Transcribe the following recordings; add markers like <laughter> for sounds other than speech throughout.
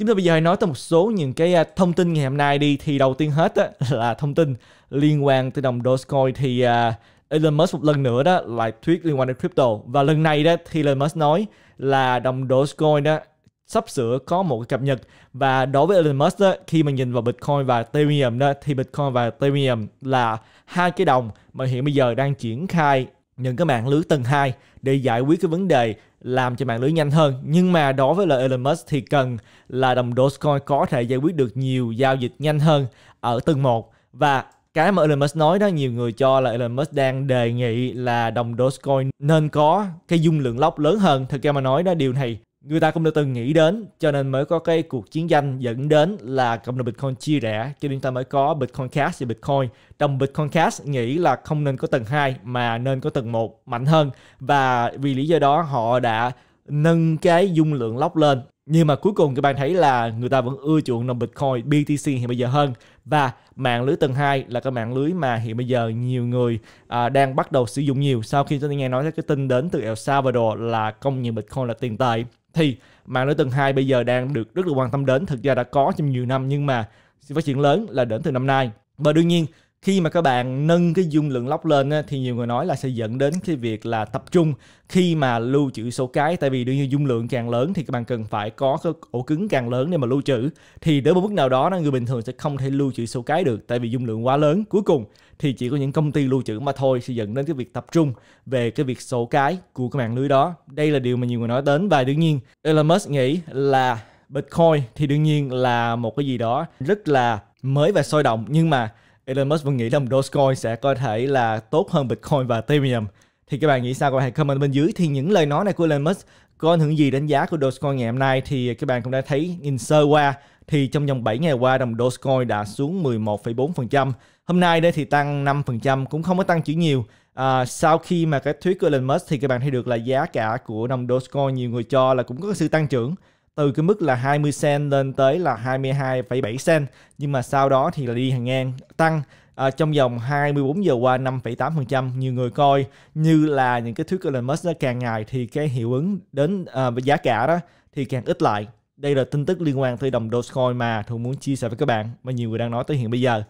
Chúng ta bây giờ hãy nói tới một số những cái à, thông tin ngày hôm nay đi. Thì đầu tiên hết á, <laughs> là thông tin liên quan tới đồng Dogecoin thì uh, Elon Musk một lần nữa đó lại thuyết liên quan đến crypto và lần này đó thì Elon Musk nói là đồng Dogecoin đó sắp sửa có một cái cập nhật và đối với Elon Musk đó, khi mà nhìn vào Bitcoin và Ethereum đó thì Bitcoin và Ethereum là hai cái đồng mà hiện bây giờ đang triển khai những cái mạng lưới tầng 2 để giải quyết cái vấn đề làm cho mạng lưới nhanh hơn. Nhưng mà đối với lời Elon Musk thì cần là đồng Dogecoin có thể giải quyết được nhiều giao dịch nhanh hơn ở tầng 1 và cái mà Elon Musk nói đó nhiều người cho là Elon Musk đang đề nghị là đồng Dogecoin nên có cái dung lượng lóc lớn hơn. Thực ra mà nói đó điều này người ta cũng đã từng nghĩ đến cho nên mới có cái cuộc chiến tranh dẫn đến là cộng đồng Bitcoin chia rẽ cho nên ta mới có Bitcoin Cash và Bitcoin đồng Bitcoin Cash nghĩ là không nên có tầng 2 mà nên có tầng 1 mạnh hơn và vì lý do đó họ đã nâng cái dung lượng lóc lên nhưng mà cuối cùng các bạn thấy là người ta vẫn ưa chuộng đồng Bitcoin BTC hiện bây giờ hơn và mạng lưới tầng 2 là cái mạng lưới mà hiện bây giờ nhiều người à, đang bắt đầu sử dụng nhiều sau khi tôi nghe nói cái tin đến từ El Salvador là công nhận Bitcoin là tiền tệ thì mạng lưới tầng 2 bây giờ đang được rất là quan tâm đến thực ra đã có trong nhiều năm nhưng mà sự phát triển lớn là đến từ năm nay và đương nhiên khi mà các bạn nâng cái dung lượng lóc lên á, thì nhiều người nói là sẽ dẫn đến cái việc là tập trung khi mà lưu trữ số cái tại vì đương nhiên dung lượng càng lớn thì các bạn cần phải có cái ổ cứng càng lớn để mà lưu trữ thì đến một mức nào đó người bình thường sẽ không thể lưu trữ số cái được tại vì dung lượng quá lớn cuối cùng thì chỉ có những công ty lưu trữ mà thôi sẽ dẫn đến cái việc tập trung về cái việc số cái của cái mạng lưới đó đây là điều mà nhiều người nói đến và đương nhiên Elon Musk nghĩ là Bitcoin thì đương nhiên là một cái gì đó rất là mới và sôi động nhưng mà Elon Musk vẫn nghĩ đồng Dogecoin sẽ có thể là tốt hơn Bitcoin và Ethereum. Thì các bạn nghĩ sao? Các bạn hãy comment bên dưới. Thì những lời nói này của Elon Musk có ảnh hưởng gì đánh giá của Dogecoin ngày hôm nay thì các bạn cũng đã thấy nhìn sơ qua thì trong vòng 7 ngày qua đồng Dogecoin đã xuống 11,4%. Hôm nay đây thì tăng 5% cũng không có tăng chữ nhiều. À, sau khi mà cái thuyết của Elon Musk thì các bạn thấy được là giá cả của đồng Dogecoin nhiều người cho là cũng có sự tăng trưởng từ cái mức là 20 cent lên tới là 22,7 cent nhưng mà sau đó thì là đi hàng ngang tăng à, trong vòng 24 giờ qua 5,8% nhiều người coi như là những cái thuyết Elon Musk nó càng ngày thì cái hiệu ứng đến à, giá cả đó thì càng ít lại đây là tin tức liên quan tới đồng Dogecoin mà Thu muốn chia sẻ với các bạn mà nhiều người đang nói tới hiện bây giờ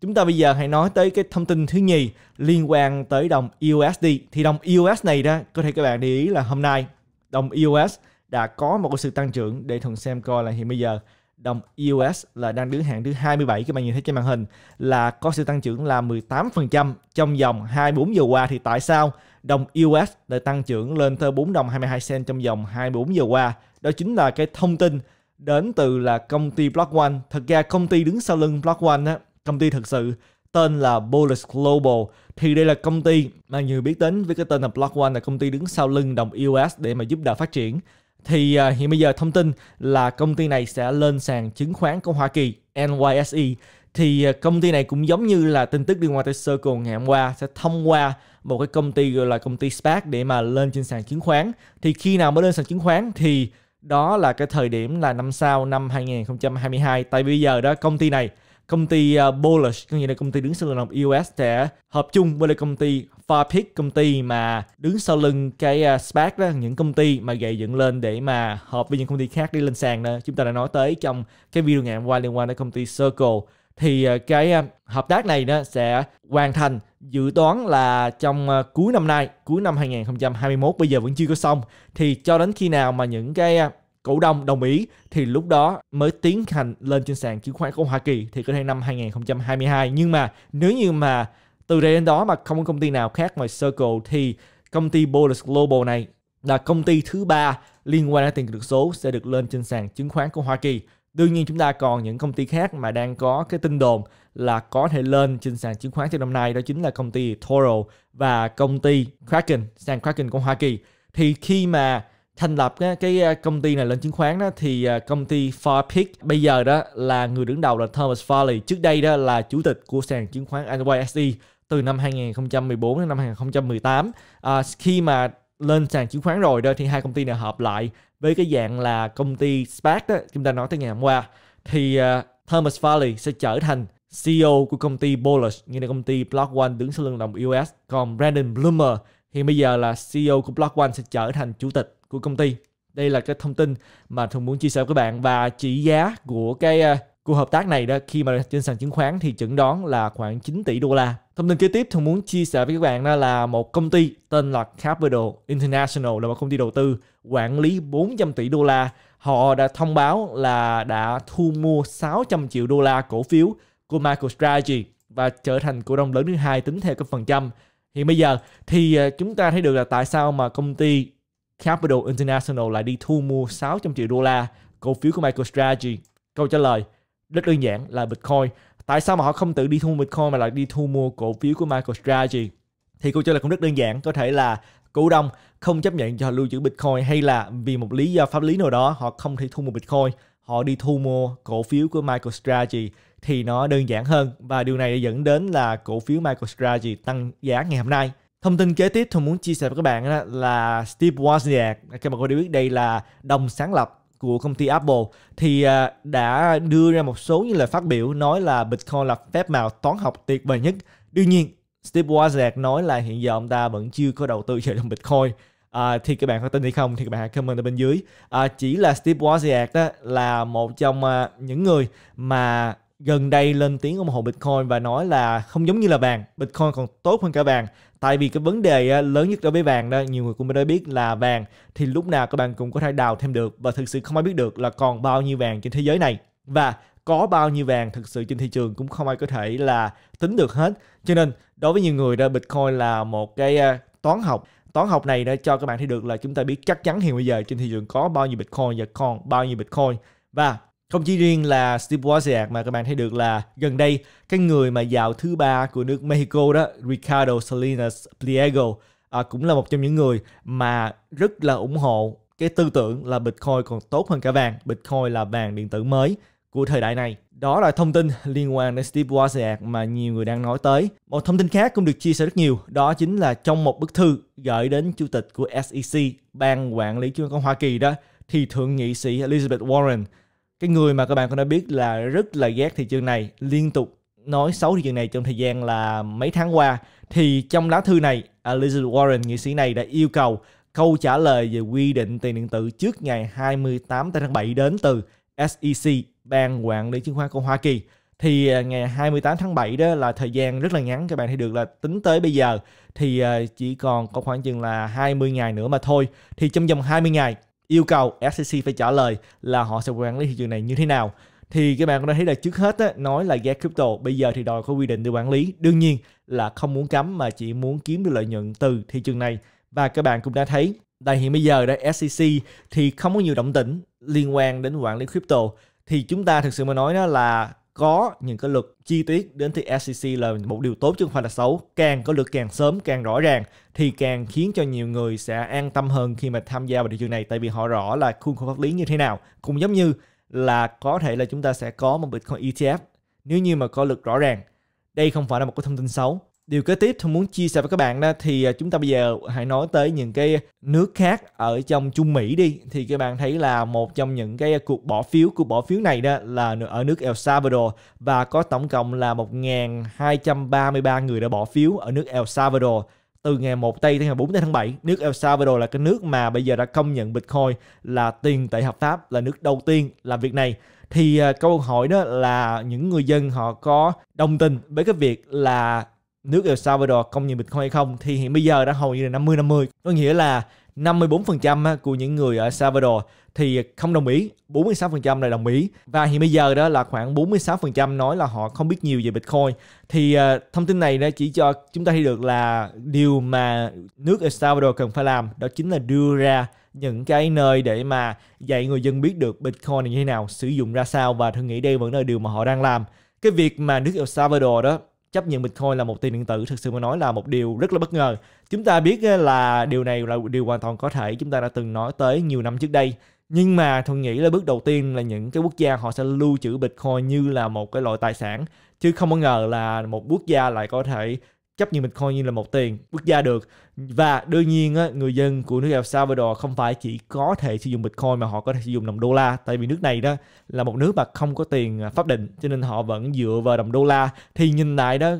chúng ta bây giờ hãy nói tới cái thông tin thứ nhì liên quan tới đồng USD thì đồng US này đó có thể các bạn để ý là hôm nay đồng US đã có một cái sự tăng trưởng để Thuận xem coi là hiện bây giờ đồng US là đang đứng hạng thứ 27 các bạn nhìn thấy trên màn hình là có sự tăng trưởng là 18% trong vòng 24 giờ qua thì tại sao đồng US lại tăng trưởng lên tới 4 đồng 22 cent trong vòng 24 giờ qua đó chính là cái thông tin đến từ là công ty Block One thật ra công ty đứng sau lưng Block One á công ty thực sự tên là Bolus Global thì đây là công ty mà nhiều biết đến với cái tên là Block One là công ty đứng sau lưng đồng US để mà giúp đỡ phát triển thì à, hiện bây giờ thông tin là công ty này sẽ lên sàn chứng khoán của Hoa Kỳ NYSE thì à, công ty này cũng giống như là tin tức đi qua tới Circle ngày hôm qua sẽ thông qua một cái công ty gọi là công ty SPAC để mà lên trên sàn chứng khoán thì khi nào mới lên sàn chứng khoán thì đó là cái thời điểm là năm sau năm 2022 tại bây giờ đó công ty này công ty à, Bullish có nghĩa là công ty đứng sau lưng đồng US sẽ hợp chung với lại công ty Farpick công ty mà đứng sau lưng cái uh, à, SPAC đó những công ty mà gây dựng lên để mà hợp với những công ty khác đi lên sàn đó chúng ta đã nói tới trong cái video ngày hôm qua liên quan đến công ty Circle thì à, cái à, hợp tác này nó sẽ hoàn thành dự toán là trong cuối năm nay, cuối năm 2021 bây giờ vẫn chưa có xong thì cho đến khi nào mà những cái cổ đông đồng ý thì lúc đó mới tiến hành lên trên sàn chứng khoán của Hoa Kỳ thì có thể năm 2022 nhưng mà nếu như mà từ đây đến đó mà không có công ty nào khác ngoài Circle thì công ty Bolus Global này là công ty thứ ba liên quan đến tiền kỹ số sẽ được lên trên sàn chứng khoán của Hoa Kỳ. Đương nhiên chúng ta còn những công ty khác mà đang có cái tin đồn là có thể lên trên sàn chứng khoán trong năm nay đó chính là công ty Toro và công ty Kraken, sàn Kraken của Hoa Kỳ. Thì khi mà thành lập cái, à, công ty này lên chứng khoán đó thì à, công ty Farpeak bây giờ đó là người đứng đầu là Thomas Farley trước đây đó là chủ tịch của sàn chứng khoán NYSE từ năm 2014 đến năm 2018 à, khi mà lên sàn chứng khoán rồi đó thì hai công ty này hợp lại với cái dạng là công ty SPAC đó chúng ta nói tới ngày hôm qua thì uh, Thomas Farley sẽ trở thành CEO của công ty Bullish như là công ty Block One đứng sau lưng đồng US còn Brandon Bloomer Hiện bây giờ là CEO của Block One sẽ trở thành chủ tịch của công ty. Đây là cái thông tin mà Thùng muốn chia sẻ với các bạn và chỉ giá của cái ờ, cuộc hợp tác này đó khi mà trên sàn chứng khoán thì chẩn đoán là khoảng 9 tỷ đô la. Thông tin kế tiếp Thùng muốn chia sẻ với các bạn đó là một công ty tên là Capital International là một công ty đầu tư quản lý 400 tỷ đô la. Họ đã thông báo là đã thu mua 600 triệu đô la cổ phiếu của MicroStrategy và trở thành cổ đông lớn thứ hai tính theo cái phần trăm Hiện bây giờ thì à, chúng ta thấy được là tại sao mà công ty Capital International lại đi thu mua 600 triệu đô la cổ phiếu của MicroStrategy. Câu trả lời rất đơn giản là Bitcoin. Tại sao mà họ không tự đi thu mua Bitcoin mà lại đi thu mua cổ phiếu của MicroStrategy? Thì câu trả lời cũng rất đơn giản, có thể là cổ đông không chấp nhận cho họ lưu trữ Bitcoin hay là vì một lý do pháp lý nào đó họ không thể thu mua Bitcoin, họ đi thu mua cổ phiếu của MicroStrategy thì nó đơn giản hơn và điều này đã dẫn đến là cổ phiếu MicroStrategy tăng giá ngày hôm nay. Thông tin kế tiếp tôi muốn chia sẻ với các bạn là Steve Wozniak, các bạn có thể biết đây là đồng sáng lập của công ty Apple thì à, đã đưa ra một số như là phát biểu nói là Bitcoin là phép màu toán học tuyệt vời nhất. Đương nhiên, Steve Wozniak nói là hiện giờ ông ta vẫn chưa có đầu tư vào đồng Bitcoin. À, thì các bạn có tin hay không thì các bạn hãy comment ở bên dưới. À, chỉ là Steve Wozniak đó là một trong à, những người mà gần đây lên tiếng ủng hộ Bitcoin và nói là không giống như là vàng, Bitcoin còn tốt hơn cả vàng. Tại vì cái vấn đề lớn nhất đối với vàng đó, nhiều người cũng đã biết là vàng thì lúc nào các bạn cũng có thể đào thêm được và thực sự không ai biết được là còn bao nhiêu vàng trên thế giới này. Và có bao nhiêu vàng thực sự trên thị trường cũng không ai có thể là tính được hết. Cho nên đối với nhiều người đó Bitcoin là một cái toán học toán học này đã cho các bạn thấy được là chúng ta biết chắc chắn hiện bây giờ trên thị trường có bao nhiêu Bitcoin và còn bao nhiêu Bitcoin. Và không chỉ riêng là Steve Wozniak mà các bạn thấy được là gần đây cái người mà giàu thứ ba của nước Mexico đó, Ricardo Salinas Pliego à, cũng là một trong những người mà rất là ủng hộ cái tư tưởng là Bitcoin còn tốt hơn cả vàng, Bitcoin là vàng điện tử mới của thời đại này. Đó là thông tin liên quan đến Steve Wozniak mà nhiều người đang nói tới. Một thông tin khác cũng được chia sẻ rất nhiều, đó chính là trong một bức thư gửi đến chủ tịch của SEC, ban quản lý chứng khoán Hoa Kỳ đó, thì thượng nghị sĩ Elizabeth Warren cái người mà các bạn cũng đã biết là rất là ghét thị trường này liên tục nói xấu thị trường này trong thời gian là mấy tháng qua thì trong lá thư này Elizabeth Warren nghị sĩ này đã yêu cầu câu trả lời về quy định tiền điện tử trước ngày 28 tháng 7 đến từ SEC ban quản lý chứng khoán của Hoa Kỳ thì à, ngày 28 tháng 7 đó là thời gian rất là ngắn các bạn thấy được là tính tới bây giờ thì à, chỉ còn có khoảng chừng là 20 ngày nữa mà thôi thì trong vòng 20 ngày yêu cầu SEC phải trả lời là họ sẽ quản lý thị trường này như thế nào thì các bạn cũng đã thấy là trước hết á, nói là giá crypto bây giờ thì đòi có quy định để quản lý đương nhiên là không muốn cấm mà chỉ muốn kiếm được lợi nhuận từ thị trường này và các bạn cũng đã thấy đại hiện bây giờ đó SEC thì không có nhiều động tĩnh liên quan đến quản lý crypto thì chúng ta thực sự mà nói đó là có những cái luật chi tiết đến từ SEC là một điều tốt chứ không phải là xấu. Càng có luật càng sớm, càng rõ ràng thì càng khiến cho nhiều người sẽ an tâm hơn khi mà tham gia vào thị trường này tại vì họ rõ là khuôn khổ pháp lý như thế nào. Cũng giống như là có thể là chúng ta sẽ có một Bitcoin ETF nếu như mà có luật rõ ràng. Đây không phải là một cái thông tin xấu Điều kế tiếp tôi muốn chia sẻ với các bạn đó thì à, chúng ta bây giờ hãy nói tới những cái nước khác ở trong Trung Mỹ đi thì các bạn thấy là một trong những cái cuộc bỏ phiếu cuộc bỏ phiếu này đó là ở nước El Salvador và có tổng cộng là 1.233 người đã bỏ phiếu ở nước El Salvador từ ngày 1 tây tới ngày 4 tháng 7, nước El Salvador là cái nước mà bây giờ đã công nhận Bitcoin là tiền tệ hợp pháp là nước đầu tiên làm việc này. Thì à, câu hỏi đó là những người dân họ có đồng tình với cái việc là nước El Salvador công nhận Bitcoin hay không thì hiện bây giờ đã hầu như là 50-50. Có nghĩa là 54% của những người ở Salvador thì không đồng ý, 46% là đồng ý và hiện bây giờ đó là khoảng 46% nói là họ không biết nhiều về Bitcoin. Thì ờ, thông tin này đã chỉ cho chúng ta thấy được là điều mà nước El Salvador cần phải làm đó chính là đưa ra những cái nơi để mà dạy người dân biết được Bitcoin như thế nào, sử dụng ra sao và tôi nghĩ đây vẫn là điều mà họ đang làm. Cái việc mà nước El Salvador đó chấp nhận Bitcoin là một tiền điện tử thực sự mà nói là một điều rất là bất ngờ. Chúng ta biết là điều này là điều hoàn toàn có thể chúng ta đã từng nói tới nhiều năm trước đây. Nhưng mà Thuận nghĩ là bước đầu tiên là những cái quốc gia họ sẽ lưu trữ Bitcoin như là một cái loại tài sản. Chứ không có ngờ là một quốc gia lại có thể chấp nhận Bitcoin như là một tiền quốc gia được và đương nhiên á, người dân của nước El Salvador không phải chỉ có thể sử dụng Bitcoin mà họ có thể sử dụng đồng đô la tại vì nước này đó là một nước mà không có tiền à, pháp định cho nên họ vẫn dựa vào đồng đô la thì nhìn lại đó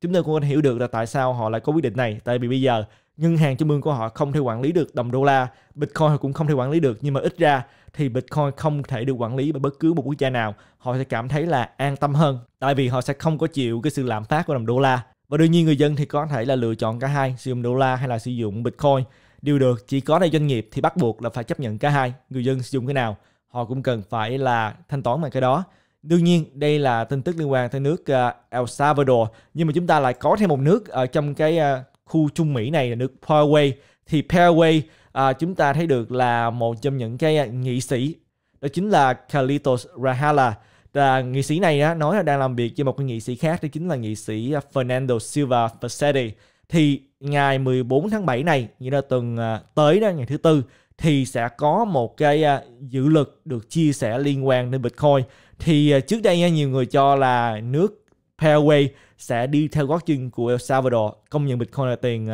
chúng tôi cũng có thể hiểu được là tại sao họ lại có quyết định này tại vì bây giờ ngân hàng trung ương của họ không thể quản lý được đồng đô la Bitcoin họ cũng không thể quản lý được nhưng mà ít ra thì Bitcoin không thể được quản lý bởi bất cứ một quốc gia nào họ sẽ cảm thấy là an tâm hơn tại vì họ sẽ không có chịu cái sự lạm phát của đồng đô la và đương nhiên người dân thì có thể là lựa chọn cả hai, sử dụng đô la hay là sử dụng Bitcoin đều được, chỉ có là doanh nghiệp thì bắt buộc là phải chấp nhận cả hai, người dân sử dụng cái nào họ cũng cần phải là thanh toán bằng cái đó. Đương nhiên, đây là tin tức liên quan tới nước à, El Salvador, nhưng mà chúng ta lại có thêm một nước ở trong cái à, khu Trung Mỹ này là nước Paraguay. Thì Paraguay à, chúng ta thấy được là một trong những cái nghị sĩ đó chính là Carlitos Rahala là nghị sĩ này á, nói là đang làm việc với một cái nghị sĩ khác đó chính là nghị sĩ à, Fernando Silva Versetti thì ngày 14 tháng 7 này như là tuần à, tới đó ngày thứ tư thì sẽ có một cái à, dự luật được chia sẻ liên quan đến Bitcoin thì trước đây nhiều người cho là nước Paraguay sẽ đi theo gót chân của El Salvador công nhận Bitcoin là tiền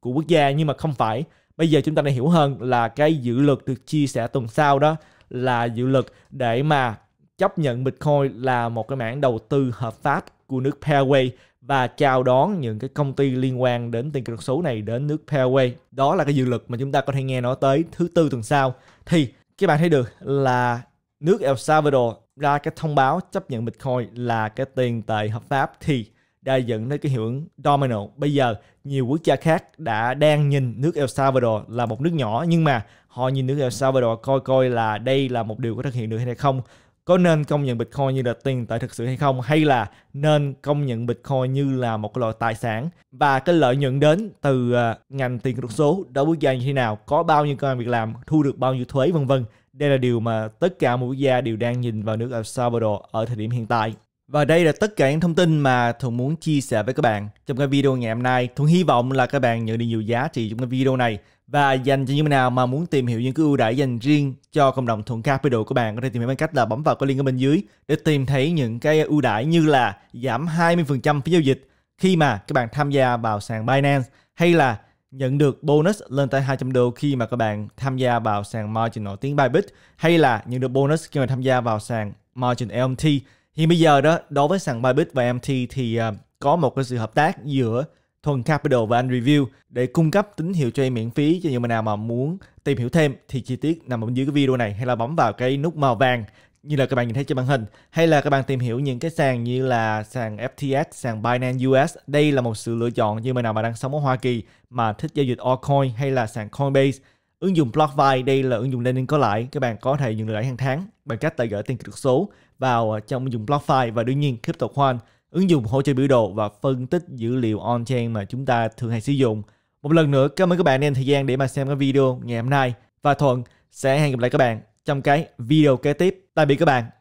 của quốc gia nhưng mà không phải bây giờ chúng ta đã hiểu hơn là cái dự luật được chia sẻ tuần sau đó là dự luật để mà chấp nhận Bitcoin là một cái mảng đầu tư hợp pháp của nước Paraguay và chào đón những cái công ty liên quan đến tiền kỹ thuật số này đến nước Paraguay. Đó là cái dự luật mà chúng ta có thể nghe nói tới thứ tư tuần sau. Thì các bạn thấy được là nước El Salvador ra cái thông báo chấp nhận Bitcoin là cái tiền tệ hợp pháp thì đã dẫn đến cái hiệu ứng domino. Bây giờ nhiều quốc gia khác đã đang nhìn nước El Salvador là một nước nhỏ nhưng mà họ nhìn nước El Salvador coi coi là đây là một điều có thực hiện được hay không có nên công nhận Bitcoin như là tiền tệ thực sự hay không hay là nên công nhận Bitcoin như là một loại tài sản và cái lợi nhuận đến từ à, ngành tiền kỹ thuật số đối với gia như thế nào có bao nhiêu công an việc làm thu được bao nhiêu thuế vân vân đây là điều mà tất cả mỗi quốc gia đều đang nhìn vào nước El Salvador ở thời điểm hiện tại và đây là tất cả những thông tin mà Thuận muốn chia sẻ với các bạn trong cái video ngày hôm nay. Thuận hy vọng là các bạn nhận được nhiều giá trị trong cái video này và dành cho những bạn nào mà muốn tìm hiểu những cái ưu đãi dành riêng cho cộng đồng thuận capital của bạn có thể tìm hiểu bằng cách là bấm vào cái link ở bên dưới để tìm thấy những cái ưu đãi như là giảm 20% phí giao dịch khi mà các bạn tham gia vào sàn Binance hay là nhận được bonus lên tới 200 đô khi mà các bạn tham gia vào sàn margin nổi tiếng Bybit hay là nhận được bonus khi mà tham gia vào sàn margin LMT. thì bây giờ đó, đối với sàn Bybit và MT thì uh, có một cái sự hợp tác giữa Thuần Capital và anh Review để cung cấp tín hiệu cho em miễn phí cho những bạn nào mà muốn tìm hiểu thêm thì chi tiết nằm ở dưới cái video này hay là bấm vào cái nút màu vàng như là các bạn nhìn thấy trên màn hình hay là các bạn tìm hiểu những cái sàn như là sàn FTX, sàn Binance US. Đây là một sự lựa chọn như mà nào mà đang sống ở Hoa Kỳ mà thích giao dịch altcoin hay là sàn Coinbase. Ứng dụng BlockFi đây là ứng dụng lending có lãi, các bạn có thể nhận lãi hàng tháng bằng cách tại gửi tiền kỹ thuật số vào ờ, trong ứng dụng BlockFi và đương nhiên CryptoQuant ứng dụng hỗ trợ biểu đồ và phân tích dữ liệu on-chain mà chúng ta thường hay sử dụng. Một lần nữa, cảm ơn các bạn dành thời gian để mà xem cái video ngày hôm nay. Và Thuận sẽ hẹn gặp lại các bạn trong cái video kế tiếp. Tạm biệt các bạn.